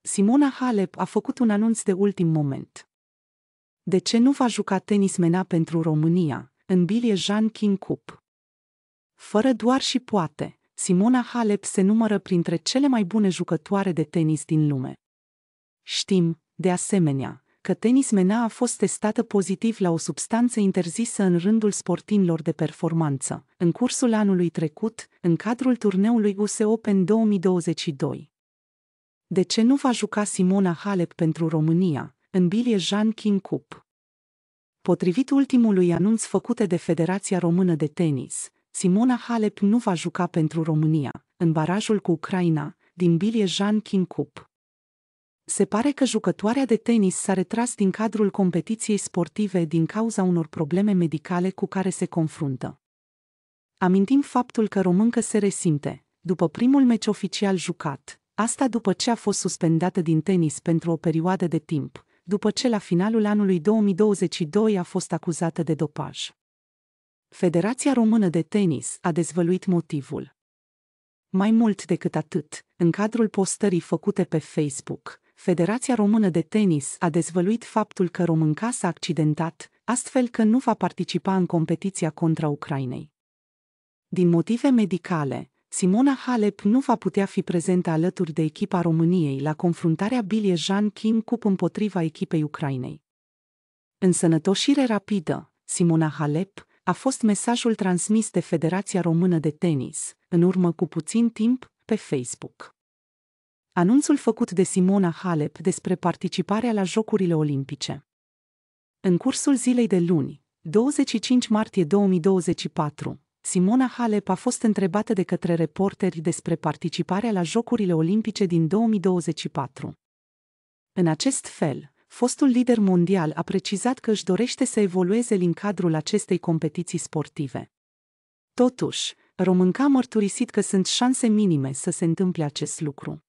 Simona Halep a făcut un anunț de ultim moment. De ce nu va juca tenismena pentru România, în bilie Jean King Cup? Fără doar și poate, Simona Halep se numără printre cele mai bune jucătoare de tenis din lume. Știm, de asemenea, că tenismena a fost testată pozitiv la o substanță interzisă în rândul sportinilor de performanță, în cursul anului trecut, în cadrul turneului US Open 2022. De ce nu va juca Simona Halep pentru România, în bilie Jean King Cup? Potrivit ultimului anunț făcute de Federația Română de Tenis, Simona Halep nu va juca pentru România, în barajul cu Ucraina, din bilie Jean King Cup se pare că jucătoarea de tenis s-a retras din cadrul competiției sportive din cauza unor probleme medicale cu care se confruntă. Amintim faptul că româncă se resimte, după primul meci oficial jucat, asta după ce a fost suspendată din tenis pentru o perioadă de timp, după ce la finalul anului 2022 a fost acuzată de dopaj. Federația Română de Tenis a dezvăluit motivul. Mai mult decât atât, în cadrul postării făcute pe Facebook, Federația Română de Tenis a dezvăluit faptul că Românca s-a accidentat, astfel că nu va participa în competiția contra Ucrainei. Din motive medicale, Simona Halep nu va putea fi prezentă alături de echipa României la confruntarea Jean Kim Cup împotriva echipei Ucrainei. În sănătoșire rapidă, Simona Halep, a fost mesajul transmis de Federația Română de Tenis, în urmă cu puțin timp, pe Facebook anunțul făcut de Simona Halep despre participarea la Jocurile Olimpice. În cursul zilei de luni, 25 martie 2024, Simona Halep a fost întrebată de către reporteri despre participarea la Jocurile Olimpice din 2024. În acest fel, fostul lider mondial a precizat că își dorește să evolueze în cadrul acestei competiții sportive. Totuși, românca a mărturisit că sunt șanse minime să se întâmple acest lucru.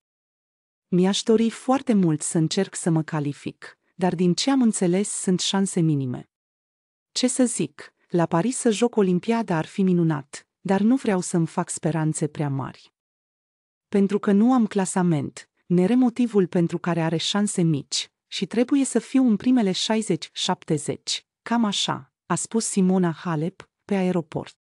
Mi-aș dori foarte mult să încerc să mă calific, dar din ce am înțeles sunt șanse minime. Ce să zic, la Paris să joc Olimpiada ar fi minunat, dar nu vreau să-mi fac speranțe prea mari. Pentru că nu am clasament, nere motivul pentru care are șanse mici și trebuie să fiu în primele 60-70, cam așa, a spus Simona Halep pe aeroport.